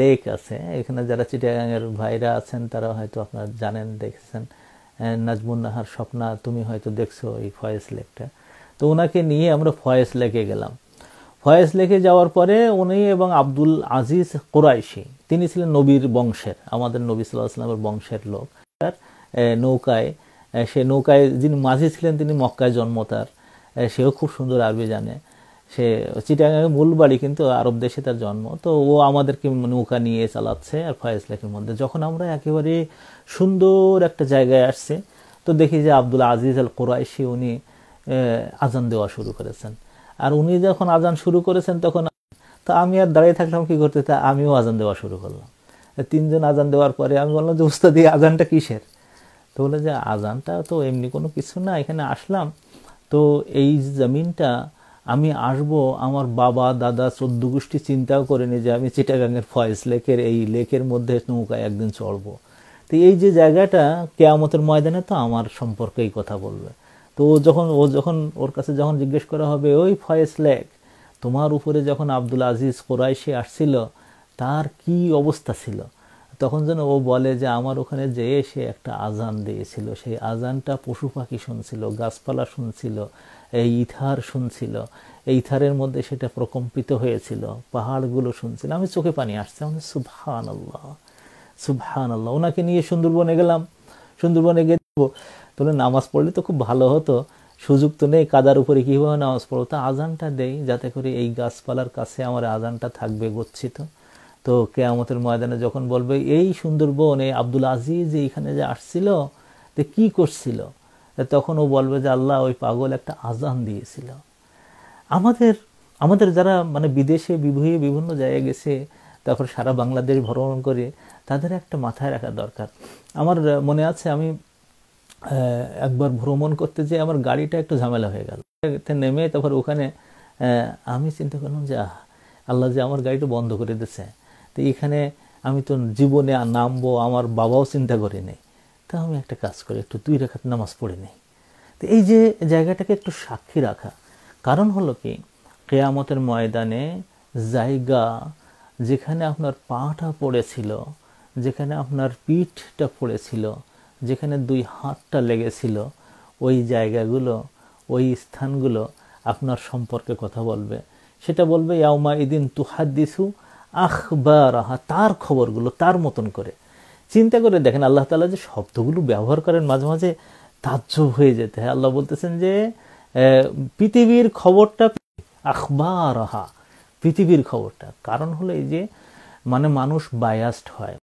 lake আছে এখানে যারা চিটাগাঙের ভাইরা আছেন তারা হয়তো আপনার জানেন দেখেছেন নাজমুন নাহার স্বপ্না তুমি হয়তো দেখছো এই ফয়েস লেকটা তো ওনাকে নিয়ে আমরা ফয়েস লেকে গেলাম ফয়েস লেকে যাওয়ার পরে উনি এবং আব্দুল আজিজ কোরাইশি তিনি ছিলেন নবীর বংশের আমাদের নবী সাল্লাহ আসলামের বংশের লোক তার নৌকায় সে নৌকায় যিনি মাঝি ছিলেন তিনি মক্কায় জন্ম তার সেও খুব সুন্দর আরবি জানে সে চিটাগাঙের মূল বাড়ি কিন্তু আরব দেশে তার জন্ম তো ও আমাদেরকে নৌকা নিয়ে চালাচ্ছে আর ফয়েজ লেকের মধ্যে যখন আমরা একেবারে সুন্দর একটা জায়গায় আসছে তো দেখি যে আব্দুল আজিজ আল কোরাইশি উনি আজান দেওয়া শুরু করেছেন আর উনি যখন আজান শুরু করেছেন তখন তো আমি আর দাঁড়িয়ে থাকলাম কি করতে তা আমিও আজান দেওয়া শুরু করলাম তিনজন আজান দেওয়ার পরে আমি বললাম যে উস্তাদি আজানটা কিসের তো বলে যে আজানটা তো এমনি কোনো কিছু না এখানে আসলাম তো এই জমিনটা আমি আসব আমার বাবা দাদা চোদ্দ গোষ্ঠী চিন্তাও করেনি যে আমি চিটাগাঙের ফয়েস লেকের এই লেকের মধ্যে নৌকায় একদিন চড়বো তো এই যে জায়গাটা কেয়ামতের ময়দানে তো আমার সম্পর্কেই কথা বলবে তো ও যখন ও যখন ওর কাছে যখন জিজ্ঞেস করা হবে ওই ফয়েস লেক তোমার উপরে যখন আব্দুল আজিজ কোরাইশে আসছিল তার কি অবস্থা ছিল তখন যেন ও বলে যে আমার ওখানে যেয়ে সে একটা আজান দিয়েছিল সেই আজানটা পশু পাখি শুনছিল গাছপালা শুনছিল এই ইথার শুনছিল এই ইথারের মধ্যে সেটা প্রকম্পিত হয়েছিল পাহাড়গুলো শুনছিল আমি চোখে পানি আসছে আমি সুভান আল্লাহ সুভান আল্লাহ ওনাকে নিয়ে সুন্দরবনে গেলাম সুন্দরবনে গিয়ে তাহলে নামাজ পড়লে তো খুব ভালো হতো সুযোগ তো নেই কাদার উপরে কীভাবে নামাজ পড়ো তা আজানটা দেই যাতে করে এই গাছপালার কাছে আমার আজানটা থাকবে গচ্ছিত তো কেয়ামতের ময়দানে যখন বলবে এই সুন্দরবন এই আব্দুল আজিজ এইখানে যে আসছিল তো কি করছিল তখন ও বলবে যে আল্লাহ ওই পাগল একটা আজান দিয়েছিল আমাদের আমাদের যারা মানে বিদেশে বিভূয়ে বিভিন্ন জায়গায় গেছে তারপর সারা বাংলাদেশ ভ্রমণ করে তাদের একটা মাথায় রাখা দরকার আমার মনে আছে আমি একবার ভ্রমণ করতে যেয়ে আমার গাড়িটা একটু ঝামেলা হয়ে গেল নেমে তারপর ওখানে আমি চিন্তা করলাম যে আল্লাহ যে আমার গাড়িটা বন্ধ করে দিচ্ছে তো এখানে আমি তো জীবনে আর নামবো আমার বাবাও চিন্তা করে নেই তা আমি একটা কাজ করি একটু দুই রেখাত নামাজ পড়ে নেই তো এই যে জায়গাটাকে একটু সাক্ষী রাখা কারণ হলো কি কেয়ামতের ময়দানে জায়গা যেখানে আপনার পাটা পড়েছিল যেখানে আপনার পিঠটা পড়েছিল যেখানে দুই হাতটা লেগেছিল ওই জায়গাগুলো ওই স্থানগুলো আপনার সম্পর্কে কথা বলবে সেটা বলবে ইয়াউমা ইদিন তুহাদ্দিসু আখবারাহা তার খবরগুলো তার মতন করে চিন্তা করে দেখেন আল্লাহ তালা যে শব্দগুলো ব্যবহার করেন মাঝে মাঝে তাজ্জব হয়ে যেতে হয় আল্লাহ বলতেছেন যে পৃথিবীর খবরটা আখবারাহা পৃথিবীর খবরটা কারণ হলো এই যে মানে মানুষ বায়াস্ট হয়